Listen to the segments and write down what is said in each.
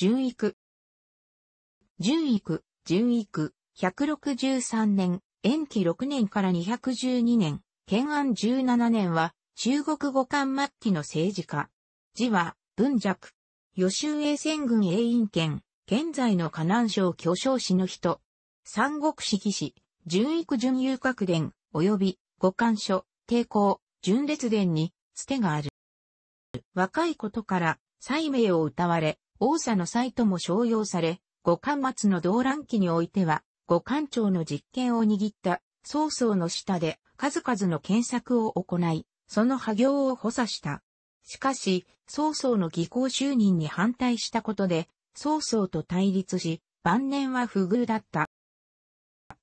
純育。純育、純育、163年、延期6年から212年、建安17年は、中国五冠末期の政治家。字は、文弱。予習衛戦軍永院県、現在の河南省巨匠市の人。三国志義士、純育純遊閣伝、及び、五冠書、抵抗、純烈伝に、捨てがある。若いことから、西名を歌われ、王佐のサイトも商用され、五冠末の動乱期においては、五冠庁の実権を握った曹操の下で数々の検索を行い、その派行を補佐した。しかし、曹操の技巧就任に反対したことで、曹操と対立し、晩年は不遇だった。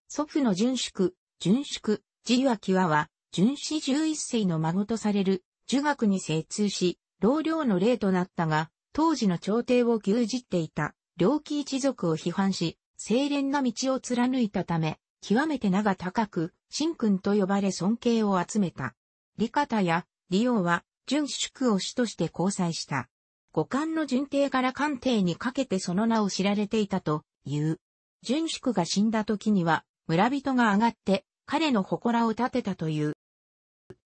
祖父の純祝、純祝、次は際は、淳子十一世の孫とされる、儒学に精通し、老僚の霊となったが、当時の朝廷を牛耳っていた、良貴一族を批判し、清廉な道を貫いたため、極めて名が高く、神君と呼ばれ尊敬を集めた。利方や利王は、淳宿を主として交際した。五冠の淳帝から官帝にかけてその名を知られていたという。淳宿が死んだ時には、村人が上がって、彼の祠を建てたという。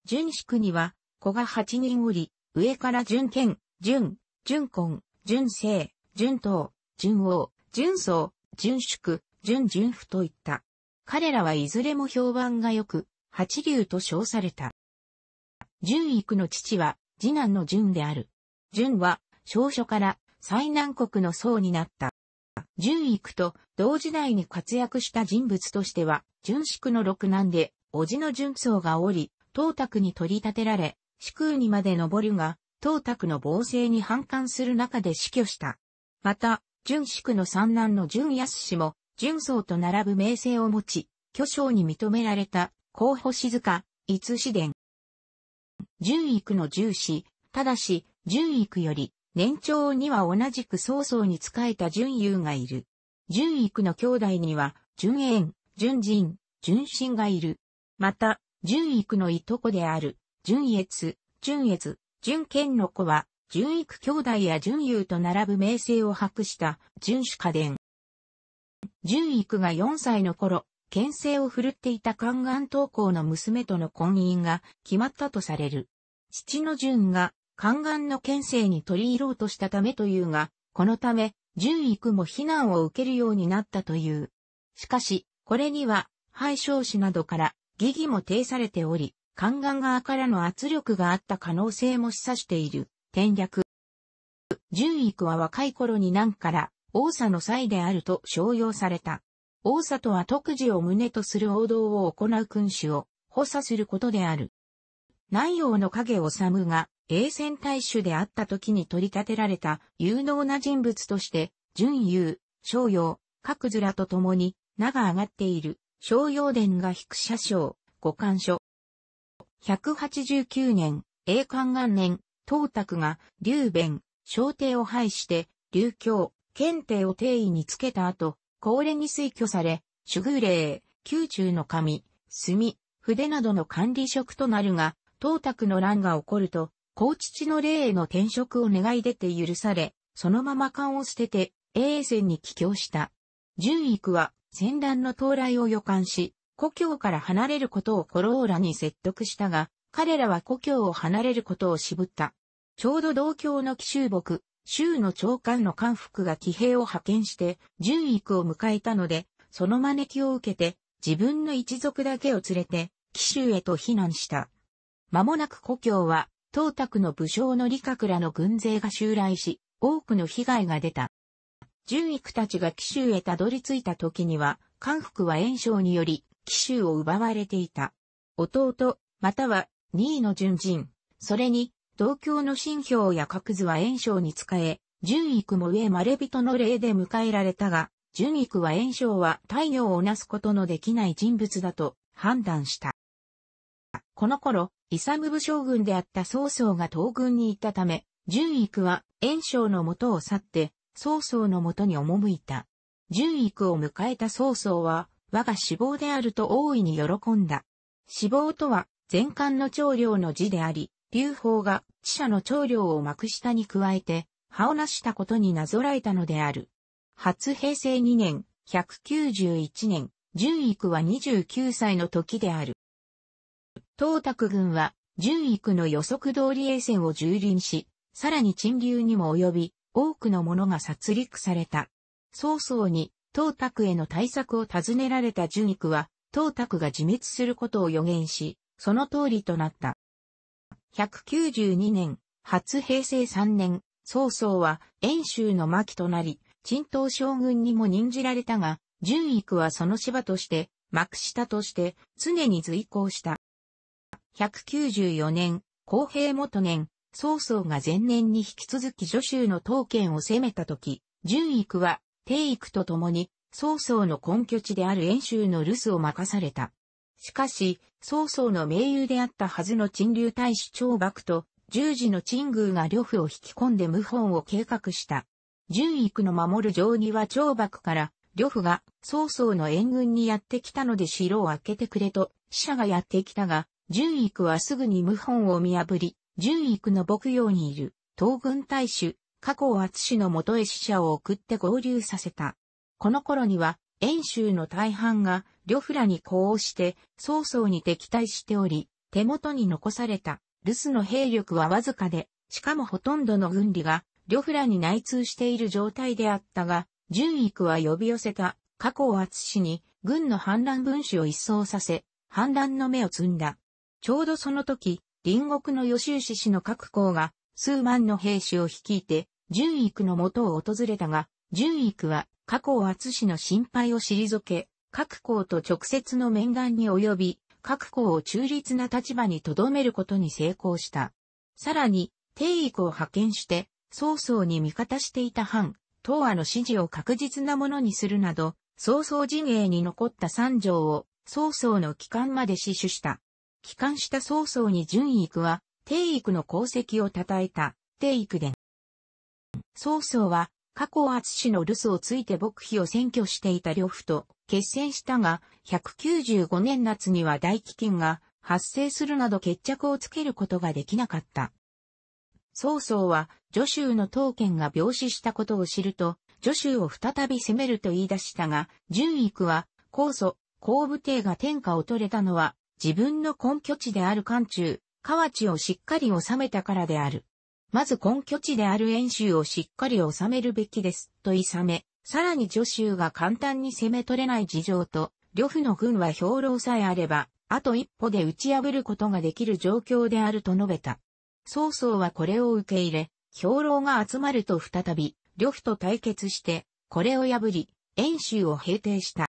淳宿には、子が八人おり、上から淳剣、淳、純根、純正、純党、純王、純宗、純祝、純純府といった。彼らはいずれも評判が良く、八流と称された。純育の父は、次男の純である。純は、少書から最南国の僧になった。純育と同時代に活躍した人物としては、純宿の六男で、叔父の純宗がおり、東宅に取り立てられ、四空にまで登るが、東卓の暴政に反感する中で死去した。また、純宿の三男の純安氏も、純宗と並ぶ名声を持ち、巨匠に認められた、候補静か、伊津四伝。純育の重視、ただし、純育より、年長には同じく曹操に仕えた純優がいる。純育の兄弟には、純縁、純人、純心がいる。また、純育のいとこである、純越、純越、純賢の子は、純育兄弟や純友と並ぶ名声を博した純主家伝。純育が4歳の頃、牽制を振るっていた宦官東校の娘との婚姻が決まったとされる。父の純が宦官の牽制に取り入ろうとしたためというが、このため、純育も非難を受けるようになったという。しかし、これには、廃少子などから、疑義も呈されており、宦官側からの圧力があった可能性も示唆している。天略。純育は若い頃に南から王佐の際であると称揚された。王佐とは特事を旨とする王道を行う君主を補佐することである。南洋の影治が永戦大主であった時に取り立てられた有能な人物として、純優、商用、各面と共に名が上がっている、商用殿が引く車掌五官書、189年、栄冠元年、東卓が、劉弁、小帝を廃して、劉教、検定を定位につけた後、高齢に推挙され、主宮霊、宮中の神、墨、筆などの管理職となるが、東卓の乱が起こると、高父の霊への転職を願い出て許され、そのまま官を捨てて、永戦に帰郷した。純育は、戦乱の到来を予感し、故郷から離れることをコローラに説得したが、彼らは故郷を離れることを渋った。ちょうど同郷の奇襲僕州の長官の官服が騎兵を派遣して、純育を迎えたので、その招きを受けて、自分の一族だけを連れて、紀州へと避難した。間もなく故郷は、東卓の武将の李閣らの軍勢が襲来し、多くの被害が出た。純育たちが紀州へたどり着いた時には、官服は炎症により、騎州を奪われていた。弟、または2位の純人、それに、同郷の新兵や各図は炎章に仕え、純育も上まれ人の礼で迎えられたが、純育は炎章は太陽をなすことのできない人物だと判断した。この頃、イサム武将軍であった曹操が東軍に行ったため、純育は炎章の元を去って、曹操のもとに赴いた。純育を迎えた曹操は、我が死亡であると大いに喜んだ。死亡とは、前漢の長領の字であり、劉邦が、知者の長領を幕下に加えて、葉を成したことになぞらえたのである。初平成2年、191年、純育は29歳の時である。東卓軍は、純育の予測通り衛戦を蹂躙し、さらに沈流にも及び、多くの者が殺戮された。曹操に東卓への対策を尋ねられた受肉は、東卓が自滅することを予言し、その通りとなった。192年、初平成3年、曹操は、遠州の巻となり、陳東将軍にも任じられたが、淳育はその芝として、幕下として、常に随行した。194年、公平元年、曹操が前年に引き続き助州の刀剣を攻めた時、淳育は帝育と共に、曹操の根拠地である遠州の留守を任された。しかし、曹操の盟友であったはずの陳流大使張幕と、十字の陳宮が呂布を引き込んで謀反を計画した。純育の守る城には張幕から、呂布が曹操の援軍にやってきたので城を開けてくれと、使者がやってきたが、純育はすぐに謀反を見破り、純育の牧羊にいる、東軍大使、加工厚氏の元へ死者を送って合流させた。この頃には、遠州の大半が、呂布らに呼応して、曹操に敵対しており、手元に残された、留守の兵力はわずかで、しかもほとんどの軍理が、呂布らに内通している状態であったが、順育は呼び寄せた、加工厚氏に、軍の反乱分子を一掃させ、反乱の目を摘んだ。ちょうどその時、隣国の吉牛氏氏の各校が、数万の兵士を率いて、淳育のもとを訪れたが、淳育は、加工厚氏の心配を退け、各校と直接の面談に及び、各校を中立な立場に留めることに成功した。さらに、定育を派遣して、曹操に味方していた藩、東亜の支持を確実なものにするなど、曹操陣営に残った三条を曹操の帰還まで死守した。帰還した曹操に順位区は、帝育の功績を称えた、帝育伝。曹操は、過去厚氏の留守をついて牧妃を占拠していた呂布と決戦したが、195年夏には大飢饉が発生するなど決着をつけることができなかった。曹操は、徐州の刀剣が病死したことを知ると、徐州を再び攻めると言い出したが、純育は、高祖、皇武帝が天下を取れたのは、自分の根拠地である漢中、河内をしっかり収めたからである。まず根拠地である演習をしっかり収めるべきです、といめ、さらに助州が簡単に攻め取れない事情と、呂布の軍は兵糧さえあれば、あと一歩で打ち破ることができる状況であると述べた。曹操はこれを受け入れ、兵糧が集まると再び、呂布と対決して、これを破り、演習を平定した。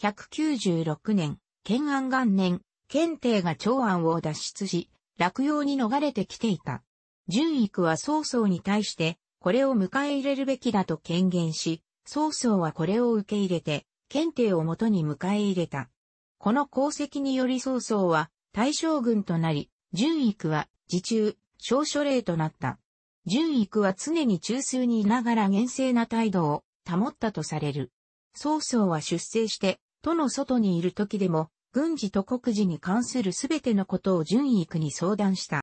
196年、建安元年、検定が長安を脱出し、落葉に逃れてきていた。純育は曹操に対して、これを迎え入れるべきだと権限し、曹操はこれを受け入れて、検定をもとに迎え入れた。この功績により曹操は大将軍となり、純育は自中、少書令となった。純育は常に中枢にいながら厳正な態度を保ったとされる。曹操は出征して、都の外にいる時でも、軍事と国事に関するすべてのことを純育に相談した。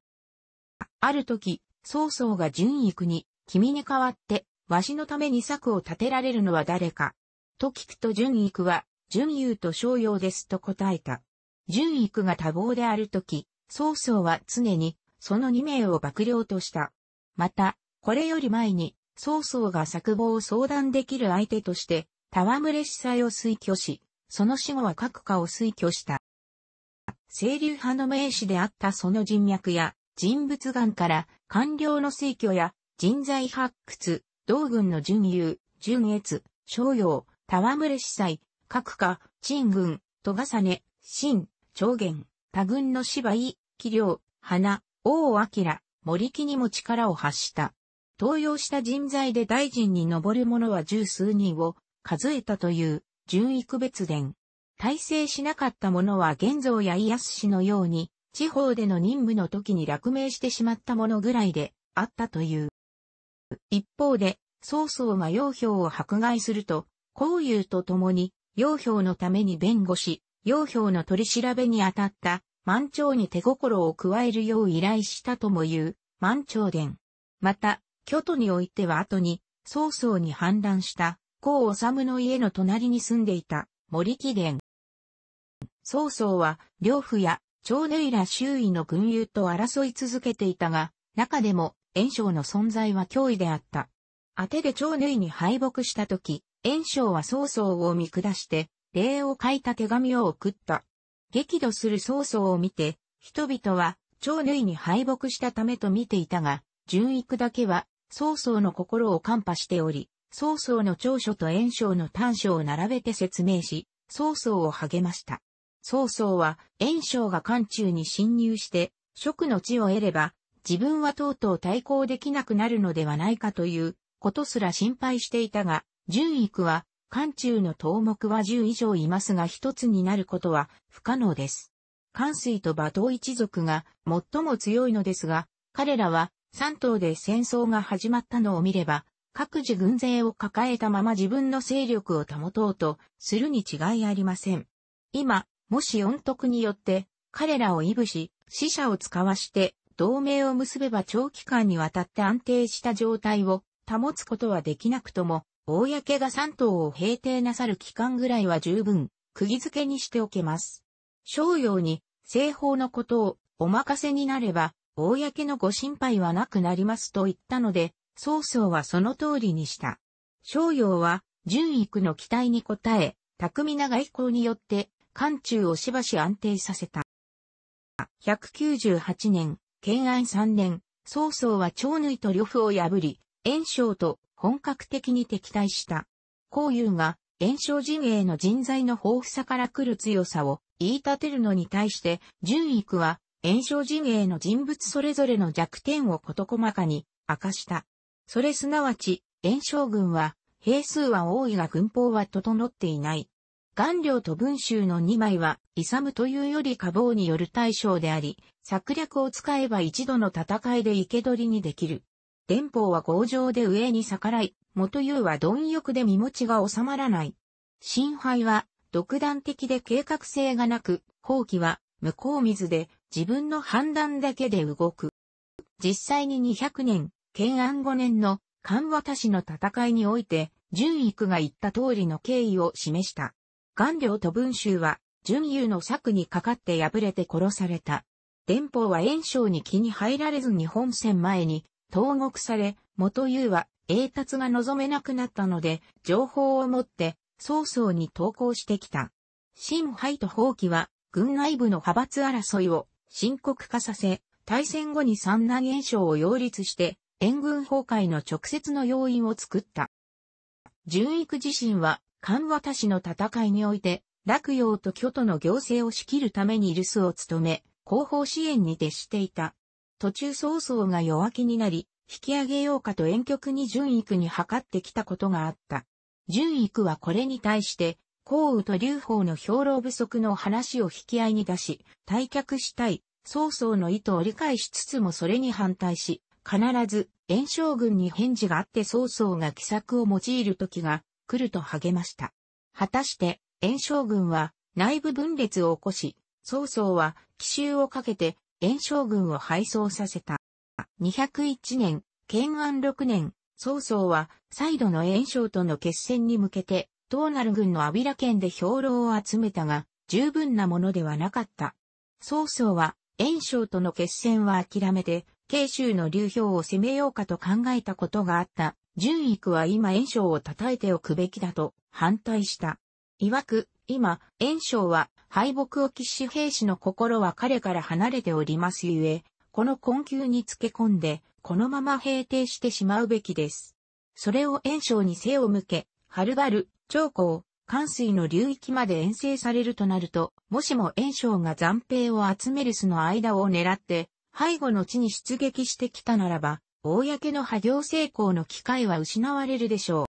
ある時、曹操が純育に、君に代わって、わしのために策を立てられるのは誰か。と聞くと純育は、純優と商用ですと答えた。純育が多忙である時、曹操は常に、その二名を幕僚とした。また、これより前に、曹操が策謀を相談できる相手として、戯れしさを推挙し、その死後は各家を推挙した。清流派の名士であったその人脈や人物眼から官僚の推挙や人材発掘、道軍の準遊、準越、商用、戯れ司祭、各家、陳軍、戸重ね、新、長元、他軍の芝居、器量、花、王明、森木にも力を発した。登用した人材で大臣に上る者は十数人を数えたという純育別伝。大成しなかった者は現像や安氏のように、地方での任務の時に落命してしまった者ぐらいであったという。一方で、曹操が楊氷を迫害すると、孔融と共に、楊氷のために弁護し、楊氷の取り調べに当たった、満潮に手心を加えるよう依頼したとも言う、満潮伝。また、京都においては後に、曹操に反乱した、高治の家の隣に住んでいた森紀元。曹操は、両夫や、長ネら周囲の軍友と争い続けていたが、中でも、炎章の存在は脅威であった。当てで長ネに敗北した時、炎章は曹操を見下して、礼を書いた手紙を送った。激怒する曹操を見て、人々は、長ネに敗北したためと見ていたが、純育だけは、曹操の心を感破しており、曹操の長所と炎章の短所を並べて説明し、曹操を励ました。曹操は、炎章が漢中に侵入して、職の地を得れば、自分はとうとう対抗できなくなるのではないかということすら心配していたが、順位は、漢中の頭目は10以上いますが一つになることは不可能です。関水と馬頭一族が最も強いのですが、彼らは三頭で戦争が始まったのを見れば、各自軍勢を抱えたまま自分の勢力を保とうとするに違いありません。今、もし恩徳によって彼らをいぶし、死者を使わして同盟を結べば長期間にわたって安定した状態を保つことはできなくとも、公が三島を平定なさる期間ぐらいは十分、釘付けにしておけます。商用に、西方のことをお任せになれば、公のご心配はなくなりますと言ったので、曹操はその通りにした。商陽は、純育の期待に応え、巧みな外交によって、漢中をしばし安定させた。198年、建安3年、曹操は長縫と呂布を破り、炎章と本格的に敵対した。孔融が炎章陣営の人材の豊富さから来る強さを言い立てるのに対して、純育は炎章陣営の人物それぞれの弱点を事細かに明かした。それすなわち、炎症群は、兵数は多いが軍法は整っていない。顔料と文集の2枚は、イサムというより下坊による対象であり、策略を使えば一度の戦いで生け捕りにできる。伝法は強情で上に逆らい、元優は貪欲で身持ちが収まらない。心配は、独断的で計画性がなく、放棄は、向こう水で、自分の判断だけで動く。実際に200年、建安5年の関渡氏の戦いにおいて、淳育が言った通りの経緯を示した。元領と文集は、淳雄の策にかかって敗れて殺された。伝法は炎章に気に入られずに本戦前に、投獄され、元雄は栄達が望めなくなったので、情報を持って、曹操に投稿してきた。新敗と放棄は、軍内部の派閥争いを深刻化させ、大戦後に三男炎章を擁立して、援軍崩壊の直接の要因を作った。純育自身は、関渡氏の戦いにおいて、洛陽と巨都の行政を仕切るために留守を務め、後方支援に徹していた。途中曹操が弱気になり、引き上げようかと遠曲に純育に図ってきたことがあった。純育はこれに対して、項羽と劉邦の兵糧不足の話を引き合いに出し、退却したい、曹操の意図を理解しつつもそれに反対し、必ず炎症軍に返事があって曹操が奇策を用いる時が来ると励ました。果たして炎症軍は内部分裂を起こし、曹操は奇襲をかけて炎症軍を敗走させた。201年、建安6年、曹操は再度の炎症との決戦に向けて、東なる軍の阿比良県で兵糧を集めたが、十分なものではなかった。曹操は炎症との決戦は諦めて、慶州の流氷を攻めようかと考えたことがあった。純育は今炎章を叩いておくべきだと反対した。曰く、今、炎章は敗北を喫し兵士の心は彼から離れておりますゆえ、この困窮につけ込んで、このまま平定してしまうべきです。それを炎章に背を向け、はるばる、長江、関水の流域まで遠征されるとなると、もしも炎章が残兵を集める巣の間を狙って、背後の地に出撃してきたならば、公の波行成功の機会は失われるでしょう。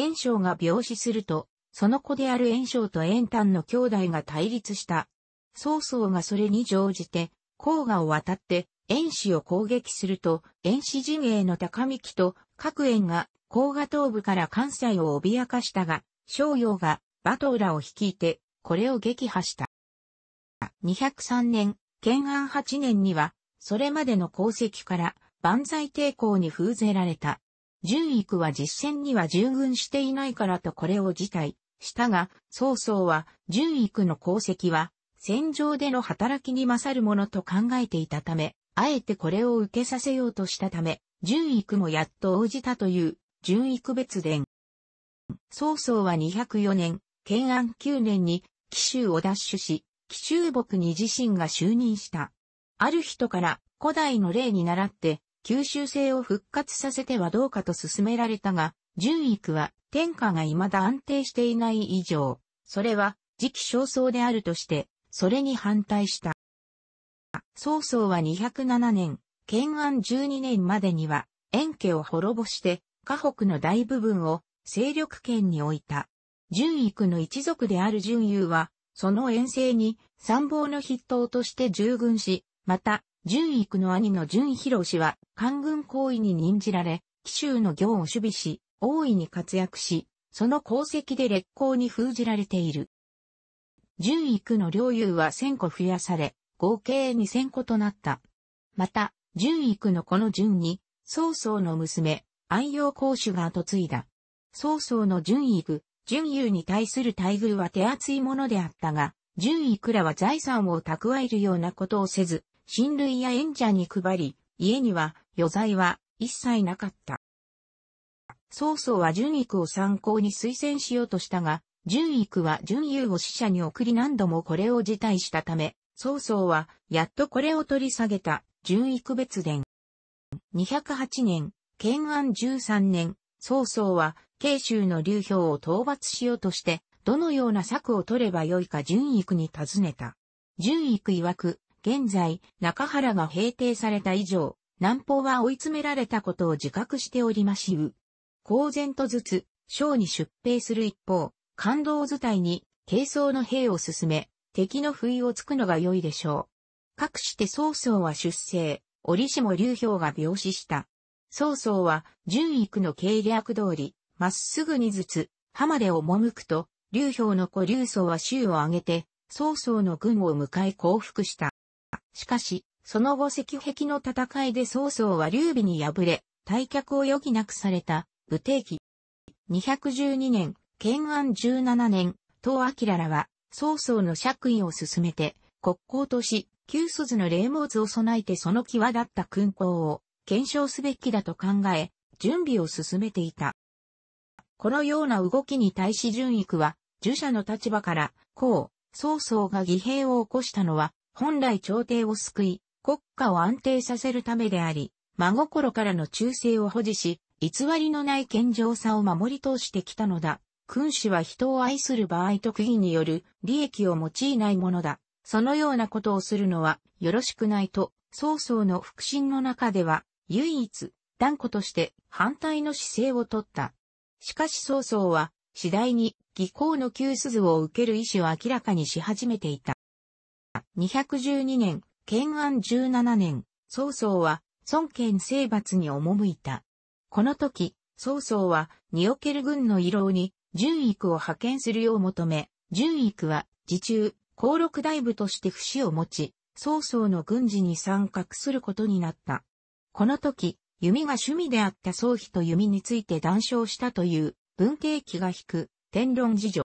炎章が病死すると、その子である炎章と炎丹の兄弟が対立した。曹操がそれに乗じて、黄河を渡って、炎氏を攻撃すると、炎氏陣営の高幹と各炎が、黄河東部から関西を脅かしたが、商陽が馬頭らを率いて、これを撃破した。203年、建安8年には、それまでの功績から万歳抵抗に封ぜられた。純育は実戦には従軍していないからとこれを辞退したが、曹操は純育の功績は戦場での働きに勝るものと考えていたため、あえてこれを受けさせようとしたため、純育もやっと応じたという純育別伝。曹操は204年、建安9年に紀州を奪取し、紀州牧に自身が就任した。ある人から古代の例に倣って、九州制を復活させてはどうかと勧められたが、純育は天下が未だ安定していない以上、それは時期尚早であるとして、それに反対した。曹操は207年、建安12年までには、遠家を滅ぼして、河北の大部分を勢力圏に置いた。純育の一族である順優は、その遠征に参謀の筆頭として従軍し、また、純育の兄の純弘氏は、官軍行為に任じられ、紀州の行を守備し、大いに活躍し、その功績で烈行に封じられている。純育の領有は千個増やされ、合計二千個となった。また、純育のこの純に、曹操の娘、安陽公主が後継いだ。曹操の純育、純優に対する待遇は手厚いものであったが、純育らは財産を蓄えるようなことをせず、親類や縁者に配り、家には余罪は一切なかった。曹操は純育を参考に推薦しようとしたが、純育は純優を死者に送り何度もこれを辞退したため、曹操はやっとこれを取り下げた純育別伝。208年、建安13年、曹操は慶州の流氷を討伐しようとして、どのような策を取ればよいか純育に尋ねた。純育曰く、現在、中原が平定された以上、南方は追い詰められたことを自覚しておりましう。公然とずつ、省に出兵する一方、感動図体に、軽装の兵を進め、敵の不意をつくのが良いでしょう。かくして曹操は出征、折しも流氷が病死した。曹操は、順育の計略通り、まっすぐにずつ、浜で赴くと、流氷の子流曹は州を挙げて、曹操の軍を迎え降伏した。しかし、その後石壁の戦いで曹操は劉備に敗れ、退却を余儀なくされた、武帝記。212年、建安17年、東明らは、曹操の爵位を進めて、国交とし、旧卒の霊物を備えてその際立った勲功を、検証すべきだと考え、準備を進めていた。このような動きに対し淳育は、儒者の立場から、こう、曹操が義兵を起こしたのは、本来朝廷を救い、国家を安定させるためであり、真心からの忠誠を保持し、偽りのない健常さを守り通してきたのだ。君主は人を愛する場合と義による利益を用いないものだ。そのようなことをするのはよろしくないと、曹操の腹心の中では唯一断固として反対の姿勢をとった。しかし曹操は次第に技巧の旧鈴を受ける意思を明らかにし始めていた。212年、建安17年、曹操は、孫権征伐に赴いた。この時、曹操は、における軍の慰労に、純育を派遣するよう求め、純育は、自中、高禄大部として不死を持ち、曹操の軍事に参画することになった。この時、弓が趣味であった曹飛と弓について談笑したという、文帝記が引く、天論事情。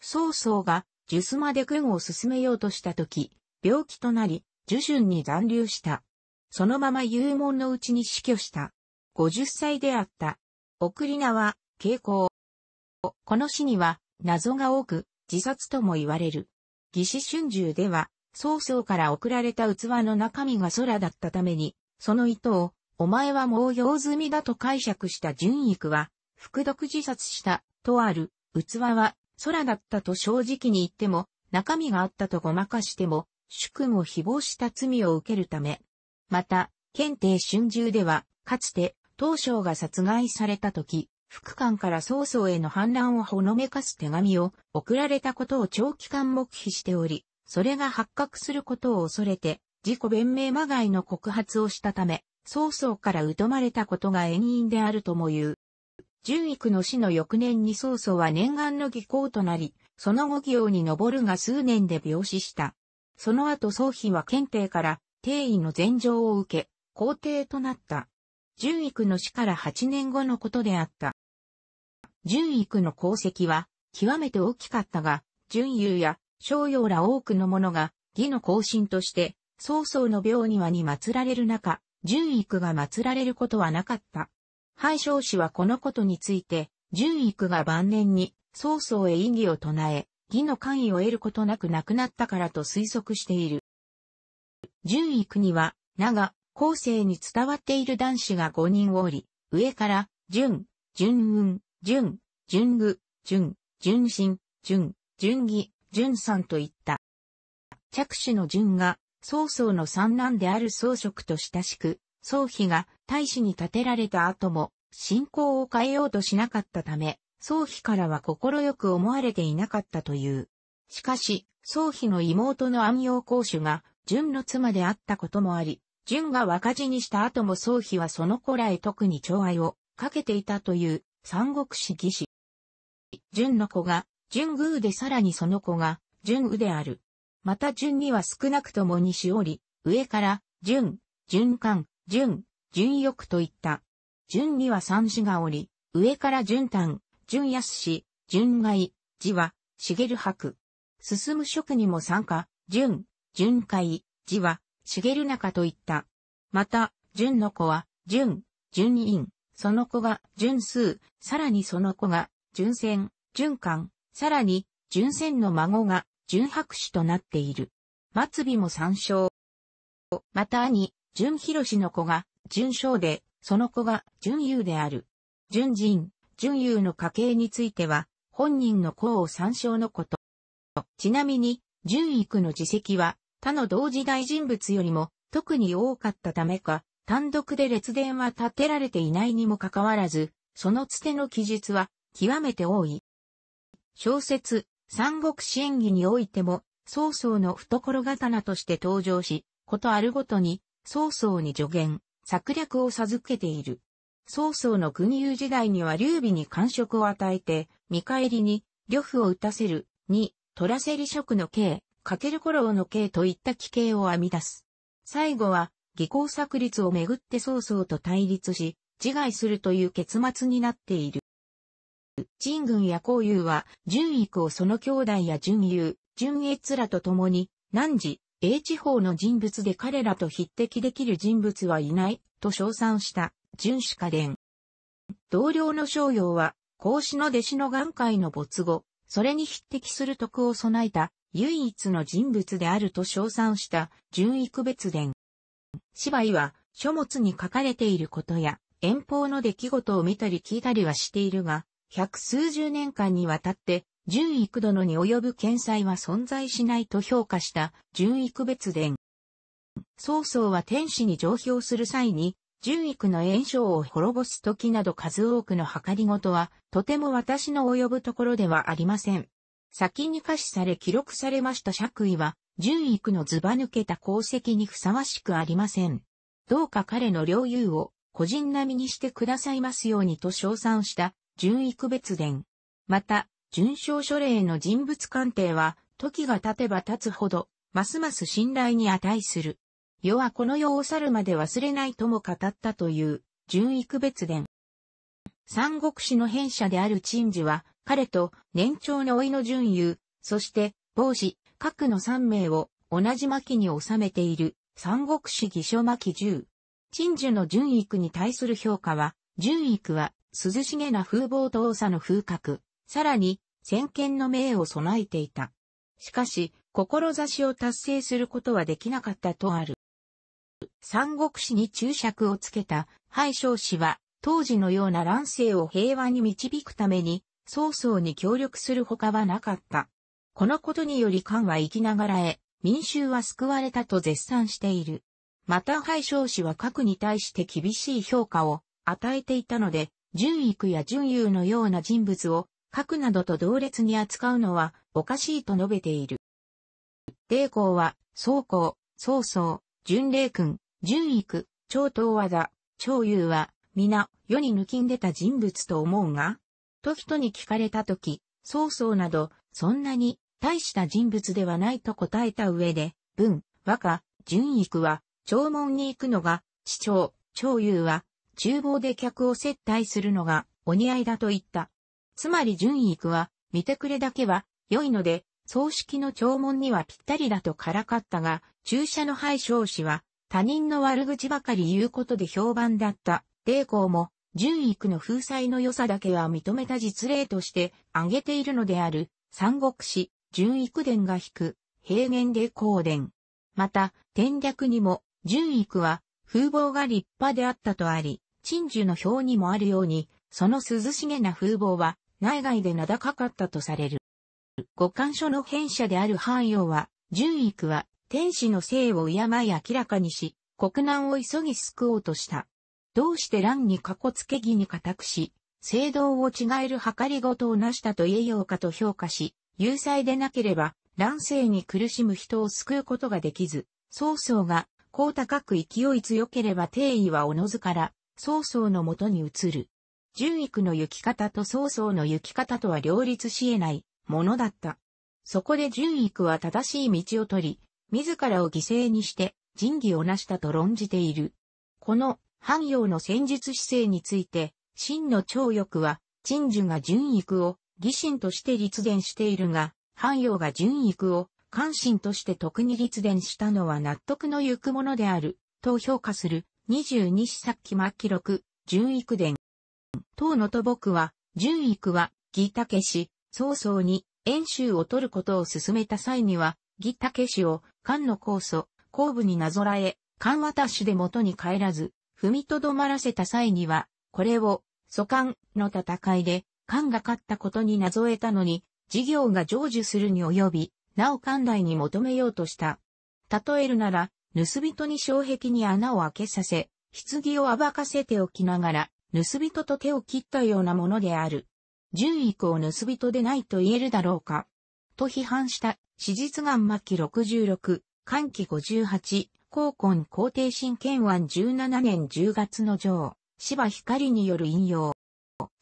曹操がジュスマで軍を進めようとした時、病気となり、ジュシュンに残留した。そのまま幽門のうちに死去した。50歳であった。送り名は、傾向。この死には、謎が多く、自殺とも言われる。義士春秋では、曹操から送られた器の中身が空だったために、その意図を、お前はもう用済みだと解釈した純育は、服毒自殺した、とある、器は空だったと正直に言っても、中身があったとごまかしても、主君を誹謗した罪を受けるため。また、検定春秋では、かつて、東初が殺害された時、副官から曹操への反乱をほのめかす手紙を送られたことを長期間黙秘しており、それが発覚することを恐れて、自己弁明まがいの告発をしたため、曹操から疎まれたことが遠因であるとも言う。純育の死の翌年に曹操は念願の義行となり、その後行に登るが数年で病死した。その後曹丕は検定から帝位の禅譲を受け、皇帝となった。純育の死から8年後のことであった。純育の功績は極めて大きかったが、純優や商用ら多くの者が義の行進として曹操の病にはに祀られる中、純育が祀られることはなかった。敗将氏はこのことについて、純育が晩年に、曹操へ異議を唱え、義の官位を得ることなく亡くなったからと推測している。純育には、長、後世に伝わっている男子が5人おり、上から、純、純運、純、純愚、純、純心、純、純義、純さんといった。着手の純が、曹操の三男である曹職と親しく、宗妃が大使に建てられた後も、信仰を変えようとしなかったため、宗妃からは心よく思われていなかったという。しかし、宗妃の妹の安陽公主が、純の妻であったこともあり、純が若死にした後も宗妃はその子らへ特に寵愛をかけていたという三国志義士。純の子が、純宮でさらにその子が、純宇である。また純には少なくとも西折、上から、純、純環、順、順欲といった。順には三子がおり、上から順単、順安し、順外、字は、茂博。進む職にも参加、順、順会、字は、茂中といった。また、順の子は、順、順院、その子が、順数、さらにその子が、順戦、順官、さらに、順戦の孫が、順白子となっている。末尾も参照。また兄、純博士の子が、純章で、その子が純優である。純人、純優の家系については、本人の功を参照のこと。ちなみに、純育の自責は、他の同時代人物よりも、特に多かったためか、単独で列伝は立てられていないにもかかわらず、そのつての記述は、極めて多い。小説、三国志演義においても、曹操の懐刀として登場し、ことあるごとに、曹操に助言、策略を授けている。曹操の軍友時代には劉備に官職を与えて、見返りに、呂布を打たせる、に、取らせり職の刑、かける頃の刑といった規形を編み出す。最後は、技巧策律をめぐって曹操と対立し、自害するという結末になっている。陳軍や公友は、純育をその兄弟や純友、純越らと共に、何時、A 地方の人物で彼らと匹敵できる人物はいない、と称賛した、純子家伝。同僚の商用は、孔子の弟子の眼界の没後、それに匹敵する徳を備えた、唯一の人物であると称賛した、純育別伝。芝居は、書物に書かれていることや、遠方の出来事を見たり聞いたりはしているが、百数十年間にわたって純育殿に及ぶ見祭は存在しないと評価した、純育別伝。曹操は天使に上表する際に、純育の炎症を滅ぼす時など数多くの計りごとは、とても私の及ぶところではありません。先に可視され記録されました爵位は、純育のずば抜けた功績にふさわしくありません。どうか彼の領有を、個人並みにしてくださいますようにと称賛した、純育別伝。また、準章書類の人物鑑定は、時が経てば経つほど、ますます信頼に値する。世はこの世を去るまで忘れないとも語ったという、純育別伝。三国志の編者である陳治は、彼と年長の老いの純友、そして、帽子、各の三名を同じ巻に収めている、三国志義書巻10。陳治の純育に対する評価は、純育は、涼しげな風貌と多さの風格、さらに、先見の命を備えていた。しかし、志を達成することはできなかったとある。三国志に注釈をつけた、敗将氏は、当時のような乱世を平和に導くために、曹操に協力するほかはなかった。このことにより漢は生きながらへ、民衆は救われたと絶賛している。また敗将氏は核に対して厳しい評価を与えていたので、純育や純友のような人物を核などと同列に扱うのはおかしいと述べている。霊光は、宗公、曹操、巡霊君、純育、超東和田、超優は、皆、世に抜きんでた人物と思うが、と人に聞かれたとき、曹操など、そんなに、大した人物ではないと答えた上で、文、和歌、純育は、弔問に行くのが、市長、長友は、厨房で客を接待するのが、お似合いだと言った。つまり順位は、見てくれだけは良いので、葬式の弔問にはぴったりだとからかったが、注射の敗少氏は、他人の悪口ばかり言うことで評判だった。抵抗も、純育の風采の良さだけは認めた実例として挙げているのである、三国志、純育伝が引く、平原で光伝。また、天略にも、純育は、風貌が立派であったとあり、陳樹の表にもあるように、その涼しげな風貌は、内外で名高かったとされる。五感書の編者である汎用は、純育は天使の性を敬い明らかにし、国難を急ぎ救おうとした。どうして乱にかこつけ義に固くし、聖堂を違える計りごとを成したと言えようかと評価し、有罪でなければ、乱世に苦しむ人を救うことができず、曹操が、高高く勢い強ければ定位はおのずから、曹操のもとに移る。純育の行き方と曹操の行き方とは両立し得ないものだった。そこで純育は正しい道を取り、自らを犠牲にして仁義を成したと論じている。この汎用の戦術姿勢について、真の長翼は、陳樹が純育を義心として立伝しているが、汎用が純育を関心として特に立伝したのは納得の行くものである、と評価する、22史作記末記録、純育伝。当の土木は、純育は、義武氏、曹操に、遠州を取ることを進めた際には、義武氏を、漢の酵祖、後部になぞらえ、漢渡しで元に帰らず、踏みとどまらせた際には、これを、祖漢の戦いで、漢が勝ったことになぞえたのに、事業が成就するに及び、なお関内に求めようとした。例えるなら、盗人に障壁に穴を開けさせ、棺を暴かせておきながら、盗人と手を切ったようなものである。純育を盗人でないと言えるだろうか。と批判した、史実眼末期66、寒期58、高根皇帝神剣案17年10月の上、芝光による引用。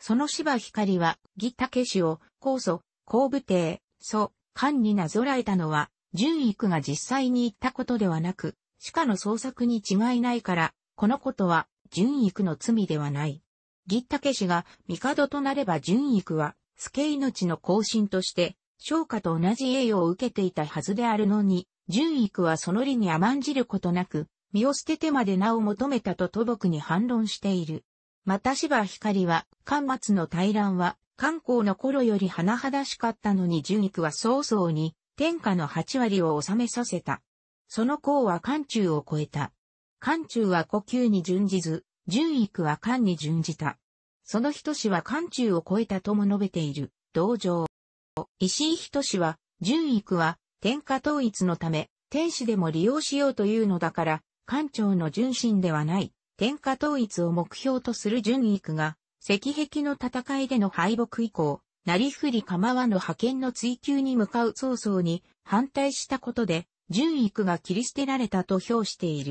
その芝光は、義武氏を、高祖、高武帝、祖、漢になぞらえたのは、純育が実際に言ったことではなく、鹿の創作に違いないから、このことは、純育の罪ではない。ギッタケ氏が帝となれば純育は、助命の行進として、昇華と同じ栄誉を受けていたはずであるのに、純育はその理に甘んじることなく、身を捨ててまで名を求めたと土木に反論している。また芝光は、関末の対乱は、関公の頃より甚だしかったのに純育は早々に、天下の八割を収めさせた。その功は関中を超えた。漢中は呼吸に準じず、純育は漢に準じた。その人氏は漢中を超えたとも述べている、同情。石井人氏は、純育は、天下統一のため、天使でも利用しようというのだから、官長の純真ではない、天下統一を目標とする純育が、石壁の戦いでの敗北以降、なりふり構わぬ派遣の追求に向かう曹操に反対したことで、純育が切り捨てられたと評している。